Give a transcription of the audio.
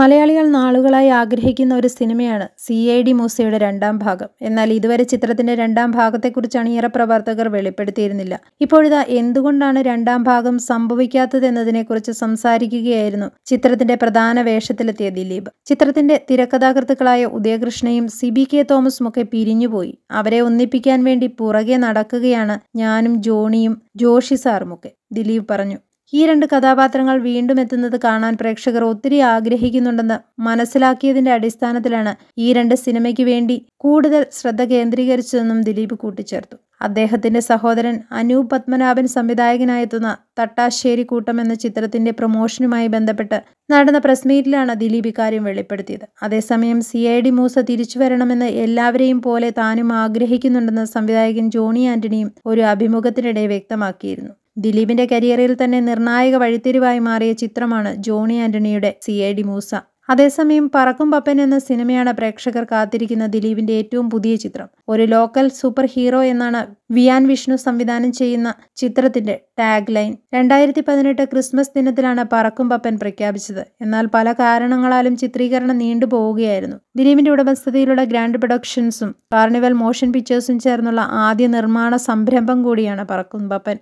മലയാളികൾ നാളുകളായി ആഗ്രഹിക്കുന്ന ഒരു സിനിമയാണ് സി ഐ ഡി മൂസയുടെ രണ്ടാം ഭാഗം എന്നാൽ ഇതുവരെ ചിത്രത്തിന്റെ രണ്ടാം ഭാഗത്തെക്കുറിച്ചാണ് ഏറെ പ്രവർത്തകർ വെളിപ്പെടുത്തിയിരുന്നില്ല ഇപ്പോഴിതാ എന്തുകൊണ്ടാണ് രണ്ടാം ഭാഗം സംഭവിക്കാത്തത് എന്നതിനെക്കുറിച്ച് സംസാരിക്കുകയായിരുന്നു ചിത്രത്തിന്റെ പ്രധാന വേഷത്തിലെത്തിയ ദിലീപ് ചിത്രത്തിന്റെ തിരക്കഥാകൃത്തുക്കളായ ഉദയകൃഷ്ണയും സിബി കെ തോമസും ഒക്കെ പിരിഞ്ഞുപോയി അവരെ ഒന്നിപ്പിക്കാൻ വേണ്ടി പുറകെ നടക്കുകയാണ് ഞാനും ജോണിയും ജോഷി സാറുമൊക്കെ ദിലീപ് പറഞ്ഞു ഈ രണ്ട് കഥാപാത്രങ്ങൾ വീണ്ടും എത്തുന്നത് കാണാൻ പ്രേക്ഷകർ ഒത്തിരി ആഗ്രഹിക്കുന്നുണ്ടെന്ന് മനസ്സിലാക്കിയതിന്റെ അടിസ്ഥാനത്തിലാണ് ഈ രണ്ട് സിനിമയ്ക്ക് വേണ്ടി കൂടുതൽ ശ്രദ്ധ കേന്ദ്രീകരിച്ചതെന്നും ദിലീപ് കൂട്ടിച്ചേർത്തു അദ്ദേഹത്തിന്റെ സഹോദരൻ അനൂപ് പത്മനാഭൻ സംവിധായകനായെത്തുന്ന തട്ടാശ്ശേരി കൂട്ടം എന്ന ചിത്രത്തിന്റെ പ്രൊമോഷനുമായി ബന്ധപ്പെട്ട് നടന്ന പ്രസ് മീറ്റിലാണ് ദിലീപ് ഇക്കാര്യം വെളിപ്പെടുത്തിയത് അതേസമയം സി ഐ ഡി മൂസ തിരിച്ചു വരണമെന്ന് എല്ലാവരെയും പോലെ താനും ആഗ്രഹിക്കുന്നുണ്ടെന്ന് സംവിധായകൻ ജോണി ആന്റണിയും ഒരു അഭിമുഖത്തിനിടെ വ്യക്തമാക്കിയിരുന്നു ദിലീപിന്റെ കരിയറിൽ തന്നെ നിർണായക വഴിത്തിരിവായി മാറിയ ചിത്രമാണ് ജോണി ആന്റണിയുടെ സി എ ഡി മൂസ അതേസമയം പറക്കും പപ്പൻ എന്ന സിനിമയാണ് പ്രേക്ഷകർ കാത്തിരിക്കുന്ന ദിലീപിന്റെ ഏറ്റവും പുതിയ ചിത്രം ഒരു ലോക്കൽ സൂപ്പർ ഹീറോ എന്നാണ് വിയാൻ വിഷ്ണു സംവിധാനം ചെയ്യുന്ന ചിത്രത്തിന്റെ ടാഗ് ലൈൻ രണ്ടായിരത്തി പതിനെട്ട് ക്രിസ്മസ് ദിനത്തിലാണ് പറക്കും പപ്പൻ പ്രഖ്യാപിച്ചത് എന്നാൽ പല കാരണങ്ങളാലും ചിത്രീകരണം നീണ്ടുപോവുകയായിരുന്നു ദിലീപിന്റെ ഉടമസ്ഥതയിലുള്ള ഗ്രാൻഡ് പ്രൊഡക്ഷൻസും കാർണിവൽ മോഷൻ പിക്ചേഴ്സും ചേർന്നുള്ള ആദ്യ നിർമ്മാണ സംരംഭം കൂടിയാണ് പറക്കും പപ്പൻ